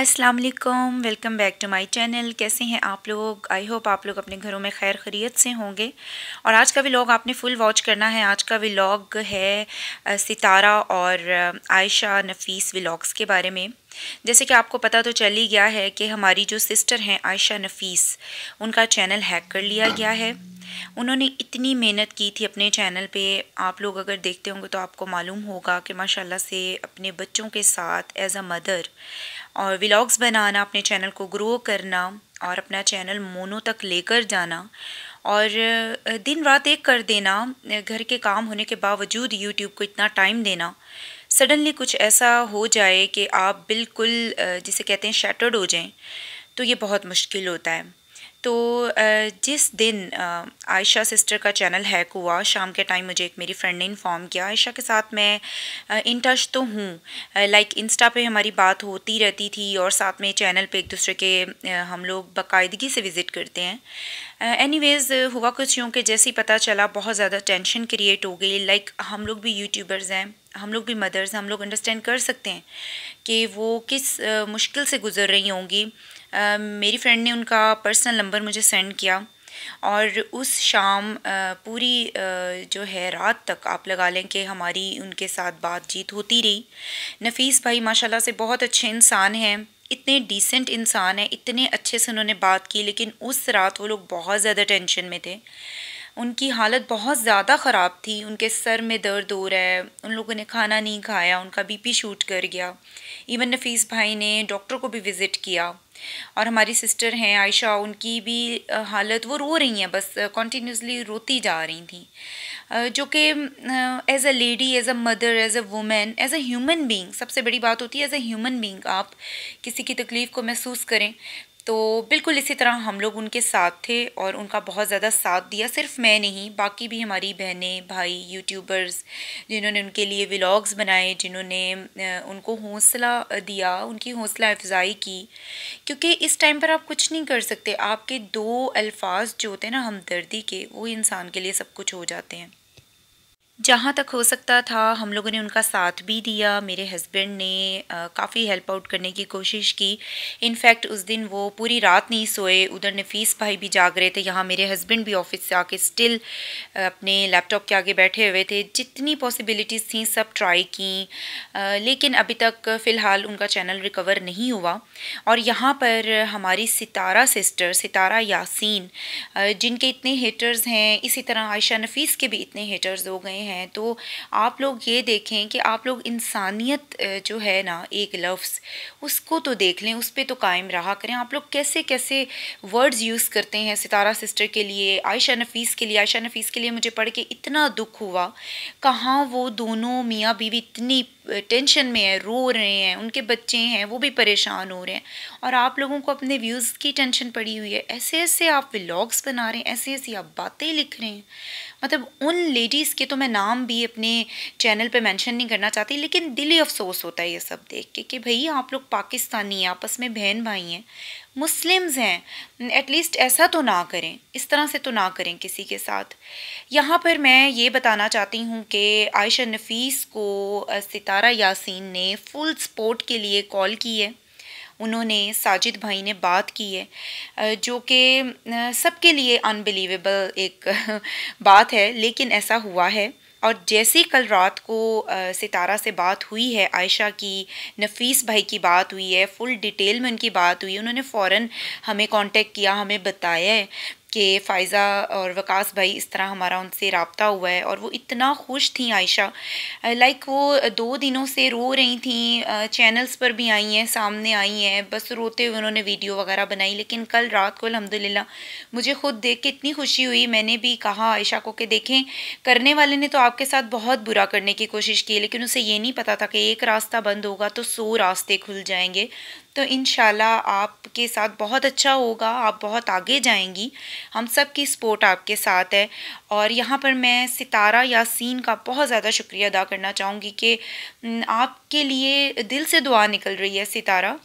अस्सलाम वालेकुम welcome back to my channel कैसे हैं आप लोग आई होप आप लोग अपने घरों में खैर खरीत से होंगे और आज का व्लॉग आपने फुल वॉच करना है आज का व्लॉग है सितारा और आयशा नफीस व्लॉग्स के बारे में जैसे कि आपको पता तो चल ही गया है कि हमारी जो सिस्टर हैं आयशा नफीस उनका चैनल हैक कर लिया गया है उन्होंने इतनी मेहनत की थी अपने चैनल पे आप लोग अगर देखते होंगे तो आपको मालूम होगा कि माशाल्लाह से अपने बच्चों के साथ एज़ अ मदर और व्लॉग्स बनाना अपने चैनल को ग्रो करना और अपना चैनल मोनो तक लेकर जाना और दिन रात एक कर देना घर के काम होने के बावजूद यूट्यूब को इतना टाइम देना सडनली कुछ ऐसा हो जाए कि आप बिल्कुल जिसे कहते हैं शैटर्ड हो जाएं तो ये बहुत मुश्किल होता है तो जिस दिन आयशा सिस्टर का चैनल हैक हुआ शाम के टाइम मुझे एक मेरी फ्रेंड ने इन्फॉर्म किया आयशा के साथ मैं इन टच तो हूँ लाइक इंस्टा पे हमारी बात होती रहती थी और साथ में चैनल पे एक दूसरे के हम लोग बाकायदगी से विज़िट करते हैं एनीवेज़ हुआ कुछ यूँ कि जैसे ही पता चला बहुत ज़्यादा टेंशन क्रिएट हो गई लाइक हम लोग भी यूट्यूबर्स हैं हम लोग भी मदर्स हम लोग अंडरस्टैंड कर सकते हैं कि वो किस मुश्किल से गुज़र रही होंगी मेरी फ्रेंड ने उनका पर्सनल नंबर मुझे सेंड किया और उस शाम पूरी जो है रात तक आप लगा लें कि हमारी उनके साथ बातचीत होती रही नफीस भाई माशाल्लाह से बहुत अच्छे इंसान हैं इतने डिसेंट इंसान हैं इतने अच्छे से उन्होंने बात की लेकिन उस रात वो लोग बहुत ज़्यादा टेंशन में थे उनकी हालत बहुत ज़्यादा ख़राब थी उनके सर में दर्द हो रहा है उन लोगों ने खाना नहीं खाया उनका बीपी शूट कर गया इवन नफीस भाई ने डॉक्टर को भी विज़िट किया और हमारी सिस्टर हैं आयशा उनकी भी हालत वो रो रही हैं बस कंटिन्यूसली रोती जा रही थी जो कि as a lady as a mother as a women as a human being सबसे बड़ी बात होती है एज़ अ ह्यूमन बीइंग आप किसी की तकलीफ़ को महसूस करें तो बिल्कुल इसी तरह हम लोग उनके साथ थे और उनका बहुत ज़्यादा साथ दिया सिर्फ मैं नहीं बाकी भी हमारी बहनें भाई यूट्यूबर्स जिन्होंने उनके लिए व्लॉग्स बनाए जिन्होंने उनको हौसला दिया उनकी हौसला अफजाई की क्योंकि इस टाइम पर आप कुछ नहीं कर सकते आपके दो अल्फाज जो होते हैं ना हमदर्दी के वो इंसान के लिए सब कुछ हो जाते हैं जहाँ तक हो सकता था हम लोगों ने उनका साथ भी दिया मेरे हस्बैंड ने काफ़ी हेल्प आउट करने की कोशिश की इनफैक्ट उस दिन वो पूरी रात नहीं सोए उधर नफीस भाई भी जाग रहे थे यहाँ मेरे हस्बैंड भी ऑफिस से आके स्टिल अपने लैपटॉप के आगे बैठे हुए थे जितनी पॉसिबिलिटीज़ थी सब ट्राई की लेकिन अभी तक फ़िलहाल उनका चैनल रिकवर नहीं हुआ और यहाँ पर हमारी सितारा सिस्टर सितारा यासिन जिनके इतने हेटर्स हैं इसी तरह आयशा नफीस के भी इतने हेटर्स हो गए हैं हैं तो आप लोग ये देखें कि आप लोग इंसानियत जो है ना एक लफ्ज़ उसको तो देख लें उस पर तो कायम रहा करें आप लोग कैसे कैसे वर्ड्स यूज़ करते हैं सितारा सिस्टर के लिए आयशा नफीस के लिए आयशा नफीस के लिए मुझे पढ़ के इतना दुख हुआ कहाँ वो दोनों मियाँ बीवी इतनी टेंशन में है रो रहे हैं उनके बच्चे हैं वो भी परेशान हो रहे हैं और आप लोगों को अपने व्यूज़ की टेंशन पड़ी हुई है ऐसे ऐसे आप व्लॉग्स बना रहे हैं ऐसे ऐसी आप बातें लिख रहे हैं मतलब उन लेडीज़ के तो मैं नाम भी अपने चैनल पे मेंशन नहीं करना चाहती लेकिन दिल ही अफसोस होता है ये सब देख के कि भई आप लोग पाकिस्तानी हैं आपस में बहन भाई हैं मुस्लिम्स हैं एटलीस्ट ऐसा तो ना करें इस तरह से तो ना करें किसी के साथ यहाँ पर मैं ये बताना चाहती हूँ कि आयशा नफीस को सितारा यासीन ने फुल सपोर्ट के लिए कॉल की है उन्होंने साजिद भाई ने बात की है जो कि सबके लिए अनबिलीवेबल एक बात है लेकिन ऐसा हुआ है और जैसे कल रात को सितारा से बात हुई है आयशा की नफीस भाई की बात हुई है फुल डिटेल में उनकी बात हुई उन्होंने फ़ौरन हमें कांटेक्ट किया हमें बताया है कि फ़ायज़ा और वकास भाई इस तरह हमारा उनसे रबता हुआ है और वो इतना खुश थी आयशा लाइक वो दो दिनों से रो रही थी चैनल्स पर भी आई हैं सामने आई हैं बस रोते हुए उन्होंने वीडियो वगैरह बनाई लेकिन कल रात को अलहमदिल्ला मुझे ख़ुद देख के इतनी खुशी हुई मैंने भी कहा आयशा को कि देखें करने वाले ने तो आपके साथ बहुत बुरा करने की कोशिश की लेकिन उसे ये नहीं पता था कि एक रास्ता बंद होगा तो सौ रास्ते खुल जाएंगे तो इन आपके साथ बहुत अच्छा होगा आप बहुत आगे जाएंगी हम सब की सपोर्ट आपके साथ है और यहाँ पर मैं सितारा सीन का बहुत ज़्यादा शुक्रिया अदा करना चाहूँगी कि आपके लिए दिल से दुआ निकल रही है सितारा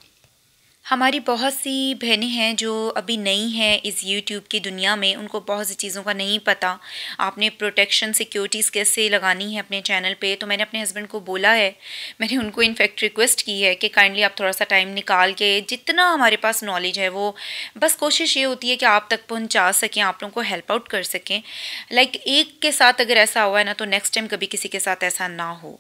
हमारी बहुत सी बहनें हैं जो अभी नई हैं इस यूट्यूब की दुनिया में उनको बहुत सी चीज़ों का नहीं पता आपने प्रोटेक्शन सिक्योरिटीज़ कैसे लगानी है अपने चैनल पे तो मैंने अपने हस्बैंड को बोला है मैंने उनको इनफैक्ट रिक्वेस्ट की है कि काइंडली आप थोड़ा सा टाइम निकाल के जितना हमारे पास नॉलेज है वो बस कोशिश ये होती है कि आप तक पहुँचा सकें आप लोगों को हेल्प आउट कर सकें लाइक like, एक के साथ अगर ऐसा हुआ है ना तो नेक्स्ट टाइम कभी किसी के साथ ऐसा ना हो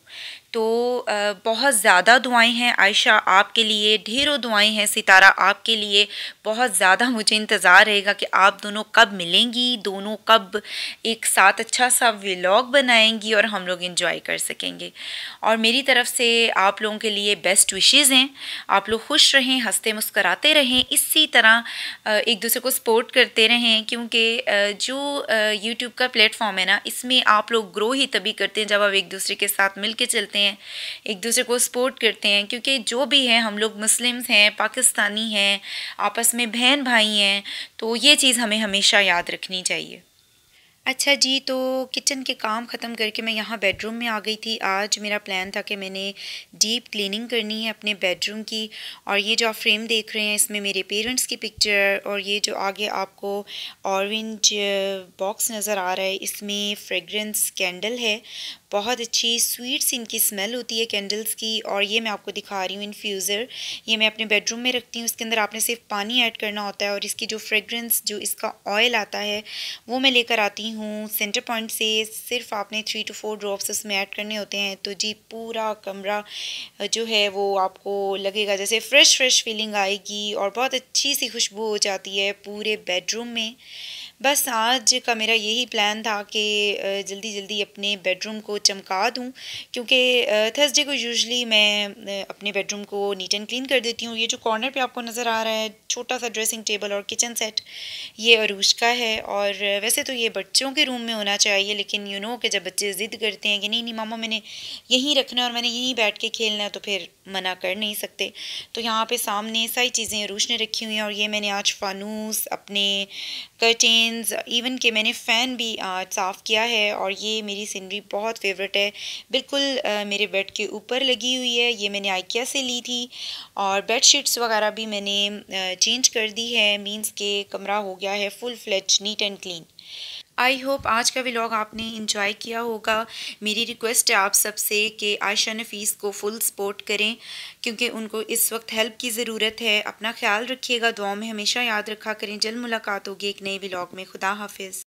तो बहुत ज़्यादा दुआएं हैं आयशा आपके लिए ढेरों दुआएं हैं सितारा आपके लिए बहुत ज़्यादा मुझे इंतज़ार रहेगा कि आप दोनों कब मिलेंगी दोनों कब एक साथ अच्छा सा व्लॉग बनाएंगी और हम लोग इन्जॉय कर सकेंगे और मेरी तरफ से आप लोगों के लिए बेस्ट विशेज़ हैं आप लोग खुश रहें हंसते मुस्कराते रहें इसी तरह एक दूसरे को सपोर्ट करते रहें क्योंकि जो यूट्यूब का प्लेटफॉर्म है ना इसमें आप लोग ग्रो ही तभी करते हैं जब आप एक दूसरे के साथ मिल के चलते करते हैं एक दूसरे को सपोर्ट करते हैं क्योंकि जो भी है हम लोग मुस्लिम हैं पाकिस्तानी हैं आपस में बहन भाई हैं तो ये चीज़ हमें हमेशा याद रखनी चाहिए अच्छा जी तो किचन के काम ख़त्म करके मैं यहाँ बेडरूम में आ गई थी आज मेरा प्लान था कि मैंने डीप क्लीनिंग करनी है अपने बेडरूम की और ये जो आप फ्रेम देख रहे हैं इसमें मेरे पेरेंट्स की पिक्चर और ये जो आगे आपको ऑरेंज बॉक्स नज़र आ रहा है इसमें फ्रेगरेंस कैंडल है बहुत अच्छी स्वीट सी इनकी स्मेल होती है कैंडल्स की और ये मैं आपको दिखा रही हूँ इन्फ्यूज़र ये मैं अपने बेडरूम में रखती हूँ इसके अंदर आपने सिर्फ पानी ऐड करना होता है और इसकी जो फ्रेगरेंस जो इसका ऑयल आता है वो मैं लेकर आती हूँ सेंटर पॉइंट से सिर्फ आपने थ्री टू फोर ड्रॉप्स उसमें ऐड करने होते हैं तो जी पूरा कमरा जो है वो आपको लगेगा जैसे फ़्रेश फ्रेश फीलिंग आएगी और बहुत अच्छी सी खुशबू हो जाती है पूरे बेडरूम में बस आज का मेरा यही प्लान था कि जल्दी जल्दी अपने बेडरूम को चमका दूँ क्योंकि थर्सडे को यूजली मैं अपने बेडरूम को नीट एंड क्लीन कर देती हूँ ये जो कॉर्नर पे आपको नज़र आ रहा है छोटा सा ड्रेसिंग टेबल और किचन सेट ये अरूज का है और वैसे तो ये बच्चों के रूम में होना चाहिए लेकिन यू नो कि जब बच्चे ज़िद करते हैं कि नहीं नहीं मामा मैंने यहीं रखना और मैंने यहीं बैठ के खेलना तो फिर मना कर नहीं सकते तो यहाँ पे सामने सारी चीज़ें रूश ने रखी हुई हैं और ये मैंने आज फानूस अपने कर्टेंस इवन के मैंने फ़ैन भी आज साफ़ किया है और ये मेरी सीनरी बहुत फेवरेट है बिल्कुल आ, मेरे बेड के ऊपर लगी हुई है ये मैंने आइकिया से ली थी और बेड शीट्स वगैरह भी मैंने चेंज कर दी है मीन्स के कमरा हो गया है full fledge neat and clean I hope आज का व्लॉग आपने इंजॉय किया होगा मेरी रिक्वेस्ट है आप सबसे कि आयशा नफीस को फुल सपोर्ट करें क्योंकि उनको इस वक्त हेल्प की ज़रूरत है अपना ख्याल रखिएगा दुआ में हमेशा याद रखा करें जल्द मुलाकात होगी एक नए व्लॉग में खुदा हाफिज़